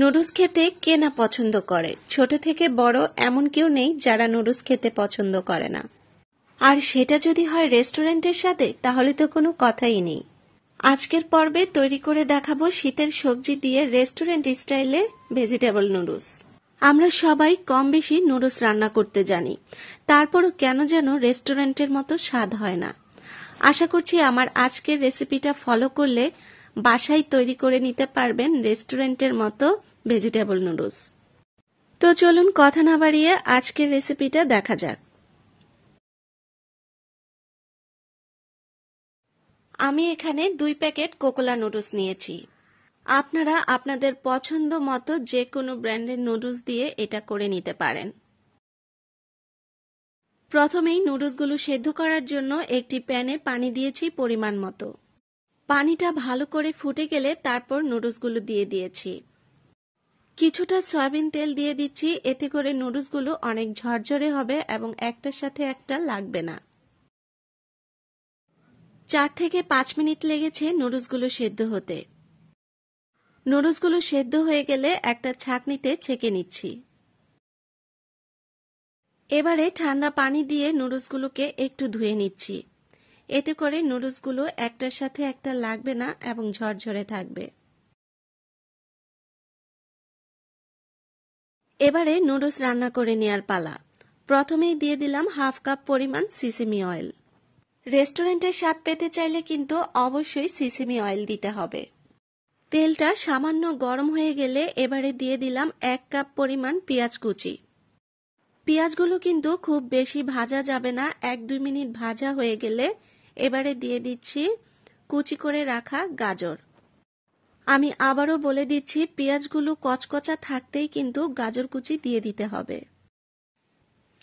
noodles খেতে কে না পছন্দ করে ছোট থেকে বড় এমন কেউ নেই যারা নুডলস খেতে পছন্দ করে না আর সেটা যদি হয় রেস্টুরেন্টের সাথে তাহলে তো কোনো কথাই নেই আজকের পর্বে তৈরি করে দেখাবো শীতের সবজি দিয়ে রেস্টুরেন্ট স্টাইলে ভেজিটেবল নুডলস আমরা সবাই কম বেশি নুডলস রান্না করতে জানি তারপরও কেন যেন রেস্টুরেন্টের মতো স্বাদ হয় না আশা করছি আমার আজকের রেসিপিটা ফলো করলে বাসায় তৈরি করে নিতে পারবেন রেস্টুরেন্টের মতো ভেজিটেবল নুডলস তো চলুন কথা না বাড়িয়ে আজকের রেসিপিটা দেখা যাক আমি এখানে দুই প্যাকেট কোকোলা নুডলস নিয়েছি আপনারা আপনাদের পছন্দ মতো যে কোনো ব্র্যান্ডের নুডলস দিয়ে এটা করে নিতে পারেন প্রথমেই নুডলসগুলো সেদ্ধ করার জন্য একটি প্যানে পানি দিয়েছি পরিমাণ মতো পানিটা ভালো করে ফুটে গেলে তারপর নুডলসগুলো দিয়ে দিয়েছি কিছুটা সয়াবিন তেল দিয়ে দিচ্ছি এতে করে নুডলসগুলো অনেক ঝরঝরে হবে এবং একটার সাথে একটা লাগবে না চার থেকে পাঁচ মিনিট লেগেছে নুডলসগুলো সেদ্ধ হতে নুডলসগুলো সেদ্ধ হয়ে গেলে একটা ছাঁকনিতে ছেঁকে নিচ্ছি এবারে ঠান্ডা পানি দিয়ে নুডলসগুলোকে একটু ধুয়ে নিচ্ছি এতে করে নুডলসগুলো একটার সাথে একটা লাগবে না এবং ঝরঝরে থাকবে এবারে নুডলস রান্না করে নেয়ার পালা প্রথমেই দিয়ে দিলাম হাফ কাপ পরিমাণ সিসিমি অয়েল রেস্টুরেন্টের স্বাদ পেতে চাইলে কিন্তু অবশ্যই সিসিমি অয়েল দিতে হবে তেলটা সামান্য গরম হয়ে গেলে এবারে দিয়ে দিলাম এক কাপ পরিমাণ পেঁয়াজ কুচি পেঁয়াজগুলো কিন্তু খুব বেশি ভাজা যাবে না এক দুই মিনিট ভাজা হয়ে গেলে এবারে দিয়ে দিচ্ছি কুচি করে রাখা গাজর আমি আবারও বলে দিচ্ছি পেঁয়াজগুলো কচকচা থাকতেই কিন্তু গাজর কুচি দিয়ে দিতে হবে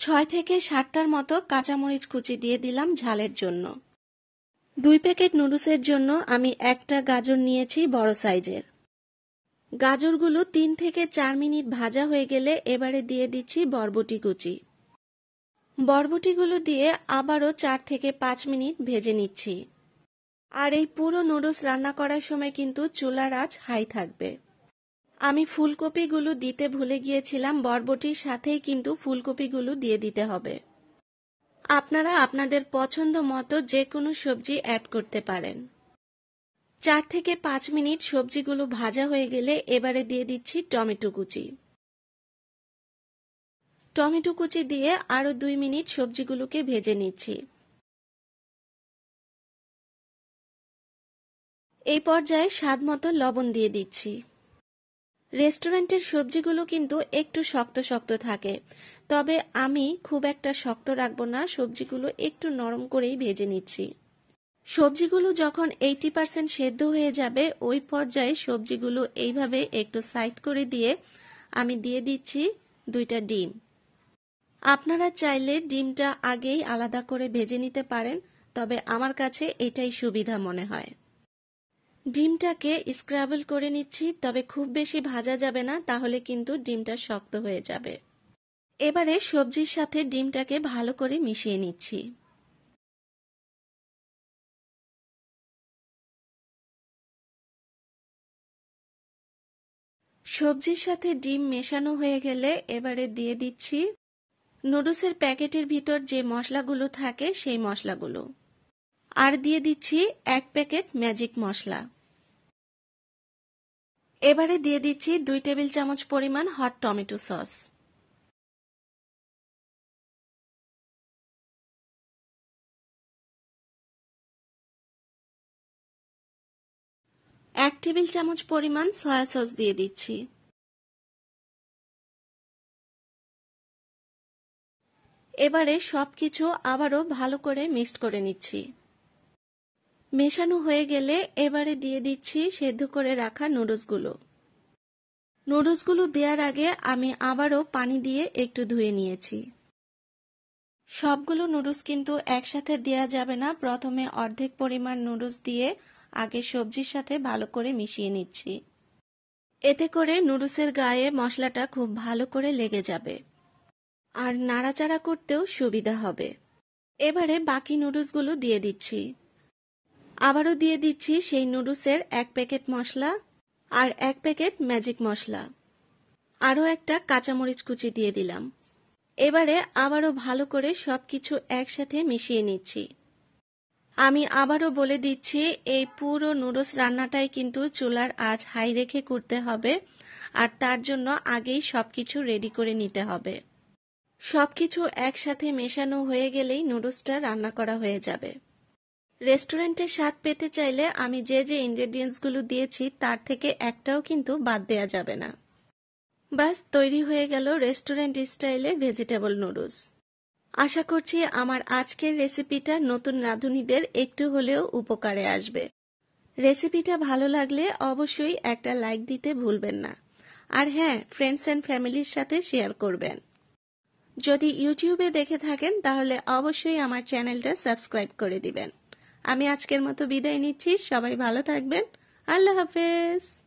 ছয় থেকে সাতটার মতো কাঁচামরিচ কুচি দিয়ে দিলাম ঝালের জন্য দুই প্যাকেট নুডলসের জন্য আমি একটা গাজর নিয়েছি বড় সাইজের গাজরগুলো তিন থেকে চার মিনিট ভাজা হয়ে গেলে এবারে দিয়ে দিচ্ছি বরবটি কুচি বরবটিগুলো দিয়ে আবারও চার থেকে পাঁচ মিনিট ভেজে নিচ্ছি আর এই পুরো নুডলস রান্না করার সময় কিন্তু চুলার আঁচ হাই থাকবে আমি ফুলকপিগুলো দিতে ভুলে গিয়েছিলাম বরবটির সাথেই কিন্তু ফুলকপিগুলো দিয়ে দিতে হবে আপনারা আপনাদের পছন্দ মতো যে কোনো সবজি অ্যাড করতে পারেন চার থেকে পাঁচ মিনিট সবজিগুলো ভাজা হয়ে গেলে এবারে দিয়ে দিচ্ছি টমেটো কুচি টমেটো কুচি দিয়ে আরও দুই মিনিট সবজিগুলোকে ভেজে নিচ্ছি এই পর্যায়ে স্বাদ মতো লবণ দিয়ে দিচ্ছি রেস্টুরেন্টের সবজিগুলো কিন্তু একটু শক্ত শক্ত থাকে তবে আমি খুব একটা শক্ত রাখবো না সবজিগুলো একটু নরম করেই ভেজে নিচ্ছি সবজিগুলো যখন এইটি পার্সেন্ট সেদ্ধ হয়ে যাবে ওই পর্যায়ে সবজিগুলো এইভাবে একটু সাইড করে দিয়ে আমি দিয়ে দিচ্ছি দুইটা ডিম আপনারা চাইলে ডিমটা আগেই আলাদা করে ভেজে নিতে পারেন তবে আমার কাছে এটাই সুবিধা মনে হয় ডিমটাকে স্ক্রাবল করে নিচ্ছি তবে খুব বেশি ভাজা যাবে না তাহলে কিন্তু ডিমটা শক্ত হয়ে যাবে এবারে সবজির সাথে ডিমটাকে ভালো করে মিশিয়ে নিচ্ছি সবজির সাথে ডিম মেশানো হয়ে গেলে এবারে দিয়ে দিচ্ছি নুডলসের প্যাকেটের ভিতর যে মশলাগুলো থাকে সেই মশলাগুলো আর দিয়ে দিচ্ছি এক প্যাকেট ম্যাজিক মশলা এবারে দিয়ে দিচ্ছি দুই টেবিল চামচ পরিমাণ হট টমেটো সস এক টেবিল চামচ পরিমাণ সয়া সস দিয়ে দিচ্ছি এবারে সব কিছু আবারও ভালো করে মিক্সড করে নিচ্ছি মেশানো হয়ে গেলে এবারে দিয়ে দিচ্ছি সেদ্ধ করে রাখা নুডলসগুলো নুডলসগুলো দেওয়ার আগে আমি আবারও পানি দিয়ে একটু ধুয়ে নিয়েছি সবগুলো নুডলস কিন্তু একসাথে দেওয়া যাবে না প্রথমে অর্ধেক পরিমাণ নুডলস দিয়ে আগে সবজির সাথে ভালো করে মিশিয়ে নিচ্ছি এতে করে নুডলসের গায়ে মশলাটা খুব ভালো করে লেগে যাবে আর নাড়াচাড়া করতেও সুবিধা হবে এবারে বাকি নুডলসগুলো দিয়ে দিচ্ছি আবারও দিয়ে দিচ্ছি সেই নুডলসের এক প্যাকেট মশলা আর এক প্যাকেট ম্যাজিক মশলা আরও একটা কাঁচামরিচ কুচি দিয়ে দিলাম এবারে আবারও ভালো করে সব কিছু একসাথে মিশিয়ে নিচ্ছি আমি আবারও বলে দিচ্ছি এই পুরো নুডলস রান্নাটাই কিন্তু চুলার আজ হাই রেখে করতে হবে আর তার জন্য আগেই সব কিছু রেডি করে নিতে হবে সবকিছু একসাথে মেশানো হয়ে গেলেই নুডলসটা রান্না করা হয়ে যাবে রেস্টুরেন্টের স্বাদ পেতে চাইলে আমি যে যে ইনগ্রেডিয়েন্টসগুলো দিয়েছি তার থেকে একটাও কিন্তু বাদ দেয়া যাবে না বাস তৈরি হয়ে গেল রেস্টুরেন্ট স্টাইলে ভেজিটেবল নুডলস আশা করছি আমার আজকের রেসিপিটা নতুন রাঁধুনিদের একটু হলেও উপকারে আসবে রেসিপিটা ভালো লাগলে অবশ্যই একটা লাইক দিতে ভুলবেন না আর হ্যাঁ ফ্রেন্ডস অ্যান্ড ফ্যামিলির সাথে শেয়ার করবেন যদি ইউটিউবে দেখে থাকেন তাহলে অবশ্যই আমার চ্যানেলটা সাবস্ক্রাইব করে দিবেন আমি আজকের মতো বিদায় নিচ্ছি সবাই ভালো থাকবেন আল্লাহ হাফেজ